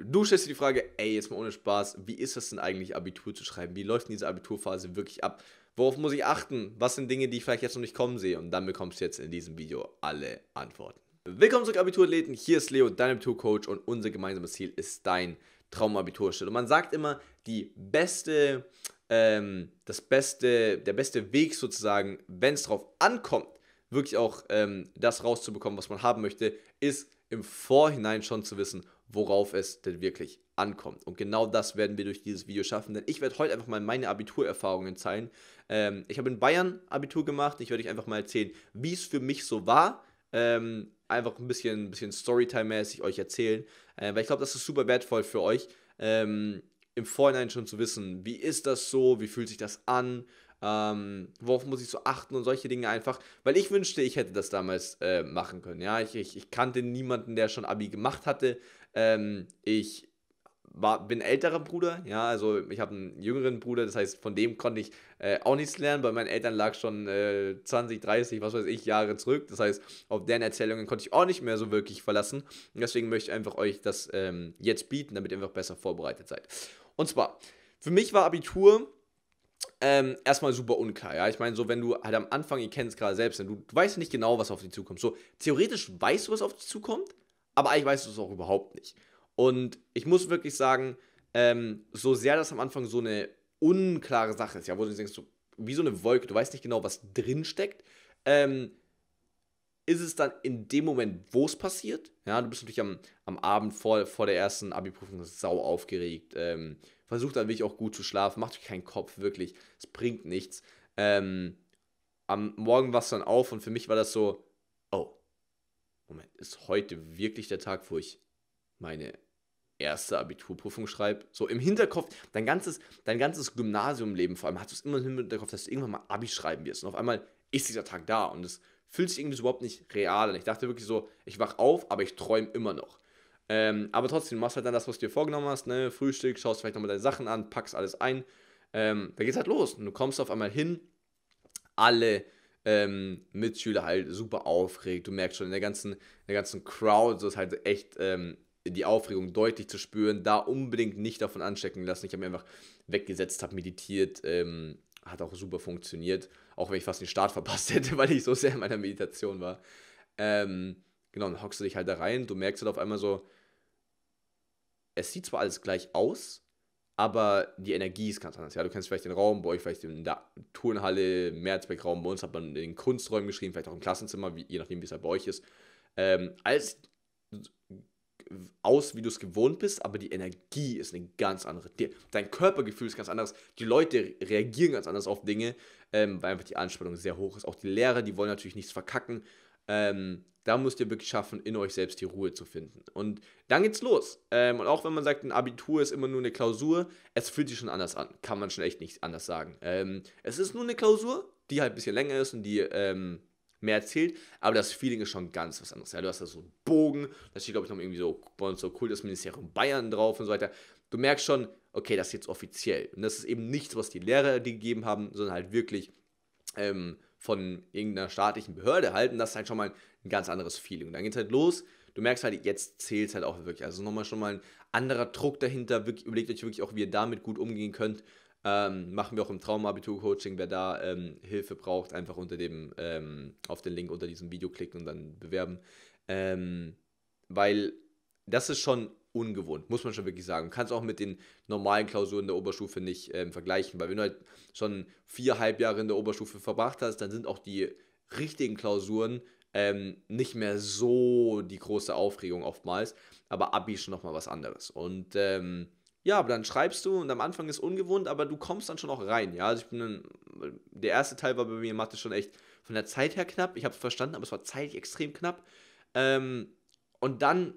Du stellst dir die Frage, ey, jetzt mal ohne Spaß, wie ist das denn eigentlich, Abitur zu schreiben? Wie läuft denn diese Abiturphase wirklich ab? Worauf muss ich achten? Was sind Dinge, die ich vielleicht jetzt noch nicht kommen sehe? Und dann bekommst du jetzt in diesem Video alle Antworten. Willkommen zurück, Abiturathleten. Hier ist Leo, dein Abiturcoach und unser gemeinsames Ziel ist dein Traumabiturschnitt. Und man sagt immer, die beste, ähm, das beste, der beste Weg sozusagen, wenn es drauf ankommt, wirklich auch ähm, das rauszubekommen, was man haben möchte, ist im Vorhinein schon zu wissen, worauf es denn wirklich ankommt. Und genau das werden wir durch dieses Video schaffen, denn ich werde heute einfach mal meine Abiturerfahrungen zeigen. Ähm, ich habe in Bayern Abitur gemacht, ich werde euch einfach mal erzählen, wie es für mich so war. Ähm, einfach ein bisschen, ein bisschen Storytime-mäßig euch erzählen, äh, weil ich glaube, das ist super wertvoll für euch, ähm, im Vorhinein schon zu wissen, wie ist das so, wie fühlt sich das an, ähm, worauf muss ich so achten und solche Dinge einfach, weil ich wünschte, ich hätte das damals äh, machen können, ja, ich, ich, ich, kannte niemanden, der schon Abi gemacht hatte, ähm, ich war, bin älterer Bruder, ja, also ich habe einen jüngeren Bruder, das heißt, von dem konnte ich äh, auch nichts lernen, weil meinen Eltern lag schon äh, 20, 30, was weiß ich, Jahre zurück, das heißt, auf deren Erzählungen konnte ich auch nicht mehr so wirklich verlassen und deswegen möchte ich einfach euch das ähm, jetzt bieten, damit ihr einfach besser vorbereitet seid. Und zwar, für mich war Abitur ähm, erstmal super unklar. Ja? Ich meine, so wenn du halt am Anfang, ihr kennt es gerade selbst, ne, du, du weißt nicht genau, was auf dich zukommt. So, theoretisch weißt du, was auf dich zukommt, aber eigentlich weißt du es auch überhaupt nicht. Und ich muss wirklich sagen, ähm, so sehr das am Anfang so eine unklare Sache ist, ja, wo du denkst, so, wie so eine Wolke, du weißt nicht genau, was drin steckt, ähm, ist es dann in dem Moment, wo es passiert, ja, du bist natürlich am, am Abend vor, vor der ersten Abi-Prüfung sau aufgeregt, ähm, Versucht dann wirklich auch gut zu schlafen. Macht euch keinen Kopf, wirklich. Es bringt nichts. Ähm, am Morgen war es dann auf und für mich war das so, oh, Moment, ist heute wirklich der Tag, wo ich meine erste Abiturprüfung schreibe? So im Hinterkopf, dein ganzes, dein ganzes Gymnasiumleben vor allem, hast du es immer im Hinterkopf, dass du irgendwann mal Abi schreiben wirst. Und auf einmal ist dieser Tag da und es fühlt sich irgendwie überhaupt nicht real an. Ich dachte wirklich so, ich wach auf, aber ich träume immer noch. Ähm, aber trotzdem, du machst halt dann das, was du dir vorgenommen hast, ne? Frühstück, schaust vielleicht nochmal deine Sachen an, packst alles ein. Ähm, da geht's halt los. Und du kommst auf einmal hin, alle ähm, Mitschüler halt super aufgeregt. Du merkst schon in der ganzen, in der ganzen Crowd, so ist halt echt ähm, die Aufregung deutlich zu spüren. Da unbedingt nicht davon anstecken lassen. Ich habe mir einfach weggesetzt, habe meditiert, ähm, hat auch super funktioniert, auch wenn ich fast den Start verpasst hätte, weil ich so sehr in meiner Meditation war. Ähm, Genau, dann hockst du dich halt da rein, du merkst halt auf einmal so, es sieht zwar alles gleich aus, aber die Energie ist ganz anders. Ja, du kennst vielleicht den Raum, bei euch vielleicht in der Turnhalle, Mehrzweckraum, bei uns hat man in den Kunsträumen geschrieben, vielleicht auch im Klassenzimmer, wie, je nachdem, wie es halt bei euch ist. Ähm, alles aus, wie du es gewohnt bist, aber die Energie ist eine ganz andere. dein Körpergefühl ist ganz anders. Die Leute reagieren ganz anders auf Dinge, ähm, weil einfach die Anspannung sehr hoch ist. Auch die Lehrer, die wollen natürlich nichts verkacken ähm, da müsst ihr wirklich schaffen, in euch selbst die Ruhe zu finden. Und dann geht's los. Ähm, und auch wenn man sagt, ein Abitur ist immer nur eine Klausur, es fühlt sich schon anders an. Kann man schon echt nicht anders sagen. Ähm, es ist nur eine Klausur, die halt ein bisschen länger ist und die ähm, mehr erzählt, aber das Feeling ist schon ganz was anderes. Ja, du hast da so einen Bogen, da steht, glaube ich, noch irgendwie so, so cool das Ministerium Bayern drauf und so weiter. Du merkst schon, okay, das ist jetzt offiziell. Und das ist eben nichts, was die Lehrer dir gegeben haben, sondern halt wirklich. Ähm, von irgendeiner staatlichen Behörde halten, das ist halt schon mal ein ganz anderes Feeling. dann geht es halt los, du merkst halt, jetzt zählt es halt auch wirklich. Also nochmal schon mal ein anderer Druck dahinter, wirklich, überlegt euch wirklich auch, wie ihr damit gut umgehen könnt. Ähm, machen wir auch im Traumabitur-Coaching, wer da ähm, Hilfe braucht, einfach unter dem, ähm, auf den Link unter diesem Video klicken und dann bewerben. Ähm, weil das ist schon ungewohnt, muss man schon wirklich sagen. Kannst auch mit den normalen Klausuren der Oberstufe nicht ähm, vergleichen, weil wenn du halt schon viereinhalb Jahre in der Oberstufe verbracht hast, dann sind auch die richtigen Klausuren ähm, nicht mehr so die große Aufregung oftmals. Aber Abi ist schon nochmal was anderes. Und ähm, ja, aber dann schreibst du und am Anfang ist ungewohnt, aber du kommst dann schon auch rein. Ja, also ich bin dann, der erste Teil war bei mir Mathe schon echt von der Zeit her knapp. Ich habe es verstanden, aber es war zeitlich extrem knapp. Ähm, und dann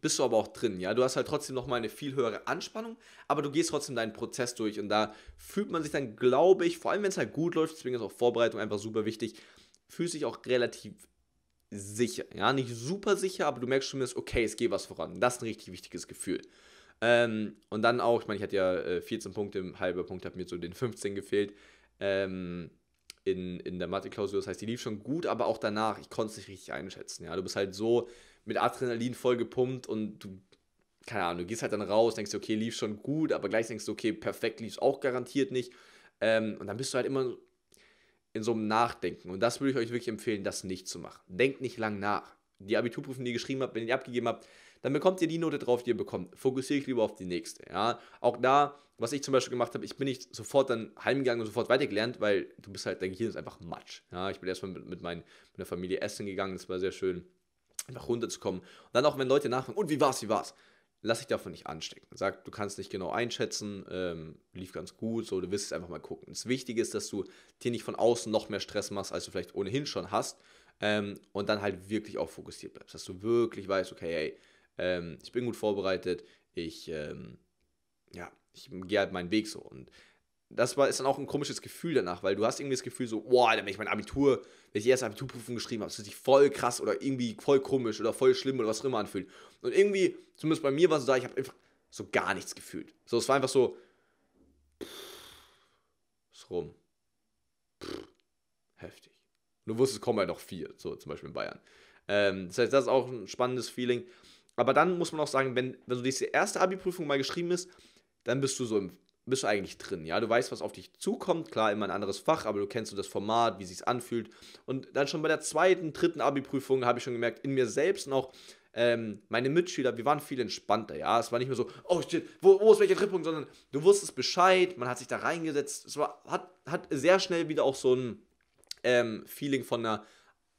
bist du aber auch drin. Ja, du hast halt trotzdem nochmal eine viel höhere Anspannung, aber du gehst trotzdem deinen Prozess durch und da fühlt man sich dann, glaube ich, vor allem wenn es halt gut läuft, deswegen ist auch Vorbereitung einfach super wichtig, fühlt sich auch relativ sicher. Ja, nicht super sicher, aber du merkst zumindest, okay, es geht was voran. Das ist ein richtig wichtiges Gefühl. Ähm, und dann auch, ich meine, ich hatte ja äh, 14 Punkte, halber Punkt hat mir so den 15 gefehlt. Ähm, in, in der Mathe-Klausur, das heißt, die lief schon gut, aber auch danach, ich konnte es nicht richtig einschätzen. Ja, du bist halt so mit Adrenalin voll gepumpt und du, keine Ahnung, du gehst halt dann raus, denkst dir, okay, lief schon gut, aber gleich denkst du, okay, perfekt lief es auch garantiert nicht. Ähm, und dann bist du halt immer in so einem Nachdenken. Und das würde ich euch wirklich empfehlen, das nicht zu machen. Denkt nicht lang nach. Die Abiturprüfung, die ihr geschrieben habt, wenn ihr die abgegeben habt, dann bekommt ihr die Note drauf, die ihr bekommt. Fokussiere ich lieber auf die nächste. Ja? Auch da, was ich zum Beispiel gemacht habe, ich bin nicht sofort dann heimgegangen und sofort weitergelernt, weil du bist halt, dein Gehirn ist einfach Matsch. Ja? Ich bin erstmal mit, mit, mein, mit meiner Familie essen gegangen, das war sehr schön einfach runterzukommen. Und dann auch, wenn Leute nachfragen, und wie war's, wie war's? Lass dich davon nicht anstecken. Sag, du kannst nicht genau einschätzen, ähm, lief ganz gut, so, du wirst es einfach mal gucken. Das Wichtige ist, dass du dir nicht von außen noch mehr Stress machst, als du vielleicht ohnehin schon hast. Ähm, und dann halt wirklich auch fokussiert bleibst, dass du wirklich weißt, okay, hey, ähm, ich bin gut vorbereitet, ich, ähm, ja, ich gehe halt meinen Weg so. Und das war, ist dann auch ein komisches Gefühl danach, weil du hast irgendwie das Gefühl so, boah, wenn ich mein Abitur, wenn ich die erste Abiturprüfung geschrieben habe, das ist sich voll krass oder irgendwie voll komisch oder voll schlimm oder was auch immer anfühlt. Und irgendwie, zumindest bei mir war es so da, ich habe einfach so gar nichts gefühlt. So, es war einfach so, pff, ist rum. Pff, heftig. Und du wusstest, kommen ja halt noch vier, so zum Beispiel in Bayern. Ähm, das heißt, das ist auch ein spannendes Feeling. Aber dann muss man auch sagen, wenn, wenn so diese erste Abi-Prüfung mal geschrieben ist, dann bist du so im bist du eigentlich drin. Ja, du weißt, was auf dich zukommt. Klar, immer ein anderes Fach, aber du kennst so das Format, wie sich anfühlt. Und dann schon bei der zweiten, dritten Abi-Prüfung habe ich schon gemerkt, in mir selbst noch. ähm, meine Mitschüler, wir waren viel entspannter. Ja, es war nicht mehr so, oh shit, wo, wo ist welcher Trittpunkt, sondern du wusstest Bescheid, man hat sich da reingesetzt. Es war, hat, hat sehr schnell wieder auch so ein ähm, Feeling von einer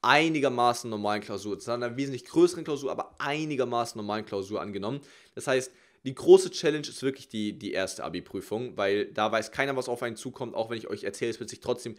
einigermaßen normalen Klausur. zu einer wesentlich größeren Klausur, aber einigermaßen normalen Klausur angenommen. Das heißt, die große Challenge ist wirklich die, die erste Abi-Prüfung, weil da weiß keiner, was auf einen zukommt, auch wenn ich euch erzähle, es wird sich trotzdem,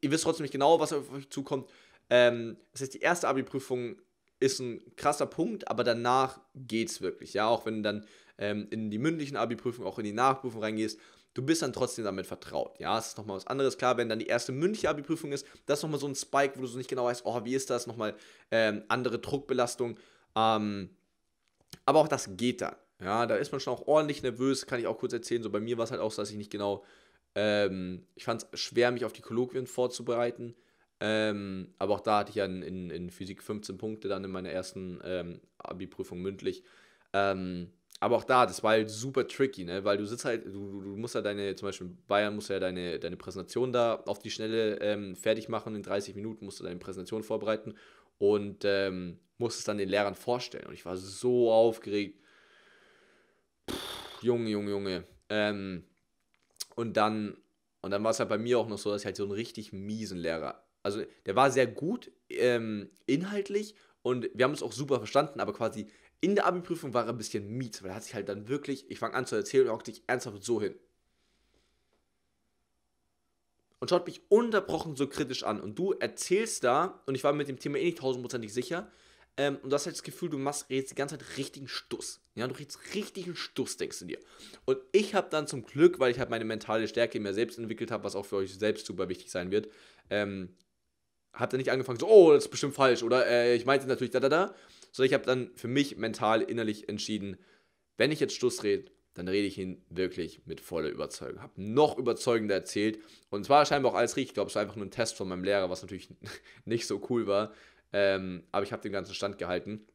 ihr wisst trotzdem nicht genau, was auf euch zukommt. Ähm, das heißt, die erste Abi-Prüfung ist ein krasser Punkt, aber danach geht es wirklich, ja, auch wenn du dann ähm, in die mündlichen Abi-Prüfungen, auch in die Nachprüfung reingehst, du bist dann trotzdem damit vertraut, ja, es ist nochmal was anderes, klar, wenn dann die erste mündliche Abi-Prüfung ist, das ist nochmal so ein Spike, wo du so nicht genau weißt, oh, wie ist das, nochmal ähm, andere Druckbelastung, ähm, aber auch das geht dann. Ja, da ist man schon auch ordentlich nervös, kann ich auch kurz erzählen. So bei mir war es halt auch so, dass ich nicht genau, ähm, ich fand es schwer, mich auf die Kolloquien vorzubereiten. Ähm, aber auch da hatte ich ja in, in, in Physik 15 Punkte dann in meiner ersten ähm, Abi-Prüfung mündlich. Ähm, aber auch da, das war halt super tricky, ne? weil du sitzt halt, du, du musst ja halt deine, zum Beispiel in Bayern musst du ja deine, deine Präsentation da auf die Schnelle ähm, fertig machen, in 30 Minuten musst du deine Präsentation vorbereiten und ähm, musst es dann den Lehrern vorstellen. Und ich war so aufgeregt Junge, Junge, Junge. Ähm, und dann, und dann war es halt bei mir auch noch so, dass ich halt so einen richtig miesen Lehrer. Also der war sehr gut ähm, inhaltlich und wir haben es auch super verstanden, aber quasi in der Abi-Prüfung war er ein bisschen mies, weil er hat sich halt dann wirklich, ich fange an zu erzählen und er hockt sich ernsthaft so hin. Und schaut mich unterbrochen so kritisch an. Und du erzählst da, und ich war mir mit dem Thema eh nicht tausendprozentig sicher, ähm, und du hast halt das Gefühl, du machst redest die ganze Zeit richtigen Stuss. Ja, du redest richtigen Stuss, denkst du dir. Und ich habe dann zum Glück, weil ich halt meine mentale Stärke in mir selbst entwickelt habe, was auch für euch selbst super wichtig sein wird, ähm, habe dann nicht angefangen, so, oh, das ist bestimmt falsch oder äh, ich meinte natürlich da, da, da. Sondern ich habe dann für mich mental innerlich entschieden, wenn ich jetzt Stuss rede, dann rede ich ihn wirklich mit voller Überzeugung. Habe noch überzeugender erzählt. Und zwar scheinbar auch alles richtig. Ich glaube, es war einfach nur ein Test von meinem Lehrer, was natürlich nicht so cool war. Ähm, aber ich habe den ganzen Stand gehalten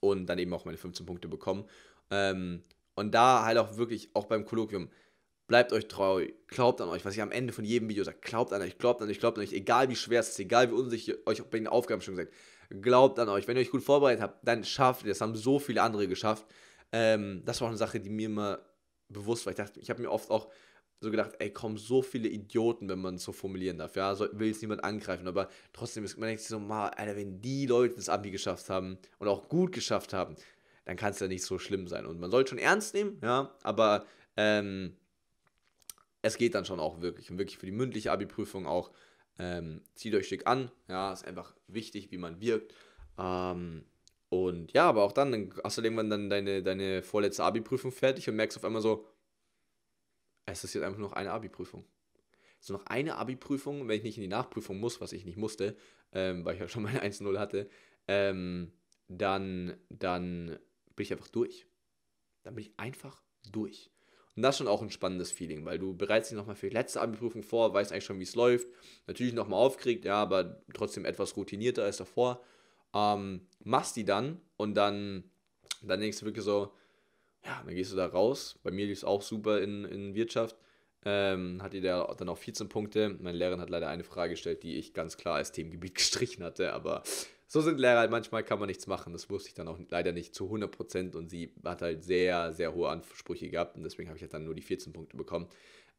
und dann eben auch meine 15 Punkte bekommen. Ähm, und da halt auch wirklich, auch beim Kolloquium, bleibt euch treu, glaubt an euch, was ich am Ende von jedem Video sage, glaubt an euch, glaubt an euch, glaubt an euch, egal wie schwer es ist, egal wie unsicher euch bei den Aufgaben schon gesagt, glaubt an euch. Wenn ihr euch gut vorbereitet habt, dann schafft ihr das, haben so viele andere geschafft. Ähm, das war auch eine Sache, die mir immer bewusst war. Ich dachte, ich habe mir oft auch so gedacht, ey, kommen so viele Idioten, wenn man es so formulieren darf. Ja, so, will jetzt niemand angreifen, aber trotzdem ist man denkt sich so, mal, Alter, wenn die Leute das Abi geschafft haben und auch gut geschafft haben, dann kann es ja nicht so schlimm sein. Und man soll schon ernst nehmen, ja, aber ähm, es geht dann schon auch wirklich. Und wirklich für die mündliche Abi-Prüfung auch, ähm, zieht euch schick an, ja, ist einfach wichtig, wie man wirkt. Ähm, und ja, aber auch dann, dann hast du irgendwann dann deine, deine vorletzte Abi-Prüfung fertig und merkst auf einmal so, es ist jetzt einfach nur noch eine Abi-Prüfung. Es ist noch eine Abi-Prüfung, wenn ich nicht in die Nachprüfung muss, was ich nicht musste, ähm, weil ich ja schon meine 1-0 hatte, ähm, dann, dann bin ich einfach durch. Dann bin ich einfach durch. Und das ist schon auch ein spannendes Feeling, weil du bereitest dich nochmal für die letzte Abi-Prüfung vor, weißt eigentlich schon, wie es läuft. Natürlich nochmal aufgeregt, ja, aber trotzdem etwas routinierter als davor. Ähm, machst die dann und dann, dann denkst du wirklich so, ja, dann gehst du da raus. Bei mir lief es auch super in, in Wirtschaft. Ähm, hatte da dann auch 14 Punkte. Meine Lehrerin hat leider eine Frage gestellt, die ich ganz klar als Themengebiet gestrichen hatte, aber so sind Lehrer halt, manchmal kann man nichts machen. Das wusste ich dann auch leider nicht zu 100% und sie hat halt sehr, sehr hohe Ansprüche gehabt und deswegen habe ich halt dann nur die 14 Punkte bekommen.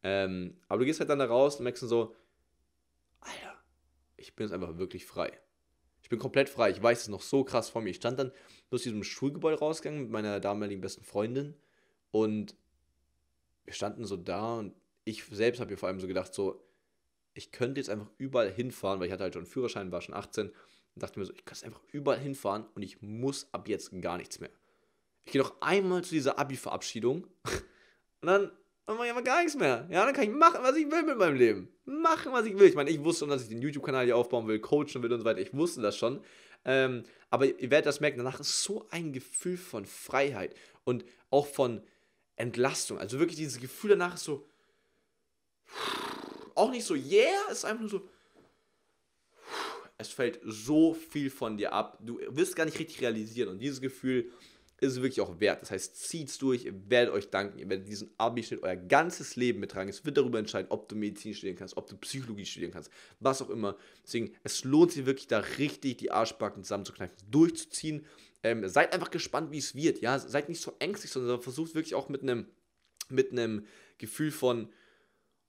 Ähm, aber du gehst halt dann da raus und merkst dann so, Alter, ich bin jetzt einfach wirklich frei bin komplett frei. Ich weiß es noch so krass vor mir. Ich stand dann aus diesem Schulgebäude rausgegangen mit meiner damaligen besten Freundin und wir standen so da und ich selbst habe mir vor allem so gedacht, so, ich könnte jetzt einfach überall hinfahren, weil ich hatte halt schon einen Führerschein, war schon 18 und dachte mir so, ich kann jetzt einfach überall hinfahren und ich muss ab jetzt gar nichts mehr. Ich gehe noch einmal zu dieser Abi-Verabschiedung und dann dann mache ich einfach gar nichts mehr. Ja, dann kann ich machen, was ich will mit meinem Leben. Machen, was ich will. Ich meine, ich wusste schon, dass ich den YouTube-Kanal hier aufbauen will, coachen will und so weiter. Ich wusste das schon. Ähm, aber ihr werdet das merken, danach ist so ein Gefühl von Freiheit und auch von Entlastung. Also wirklich dieses Gefühl danach ist so. Auch nicht so, yeah, ist einfach nur so. Es fällt so viel von dir ab. Du wirst gar nicht richtig realisieren. Und dieses Gefühl ist es wirklich auch wert. Das heißt, zieht's durch, ihr werdet euch danken, ihr werdet diesen Abi-Schnitt euer ganzes Leben mittragen. Es wird darüber entscheiden, ob du Medizin studieren kannst, ob du Psychologie studieren kannst, was auch immer. Deswegen, es lohnt sich wirklich da richtig die Arschbacken zusammenzukneifen, durchzuziehen. Ähm, seid einfach gespannt, wie es wird. Ja, seid nicht so ängstlich, sondern versucht wirklich auch mit einem mit Gefühl von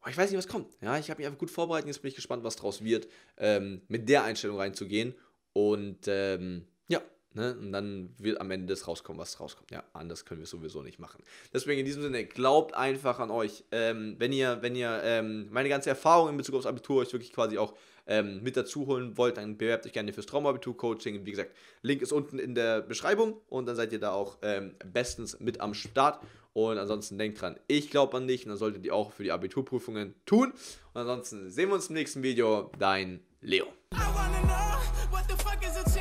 oh, ich weiß nicht, was kommt. Ja, ich habe mich einfach gut vorbereitet, jetzt bin ich gespannt, was draus wird, ähm, mit der Einstellung reinzugehen. Und ähm, ja, Ne? Und dann wird am Ende das rauskommen, was rauskommt. Ja, anders können wir es sowieso nicht machen. Deswegen in diesem Sinne, glaubt einfach an euch. Ähm, wenn ihr, wenn ihr ähm, meine ganze Erfahrung in Bezug aufs Abitur euch wirklich quasi auch ähm, mit dazu holen wollt, dann bewerbt euch gerne fürs Traumabitur-Coaching. Wie gesagt, Link ist unten in der Beschreibung und dann seid ihr da auch ähm, bestens mit am Start. Und ansonsten denkt dran, ich glaube an dich und dann solltet ihr auch für die Abiturprüfungen tun. Und ansonsten sehen wir uns im nächsten Video. Dein Leo. I wanna know, what the fuck is a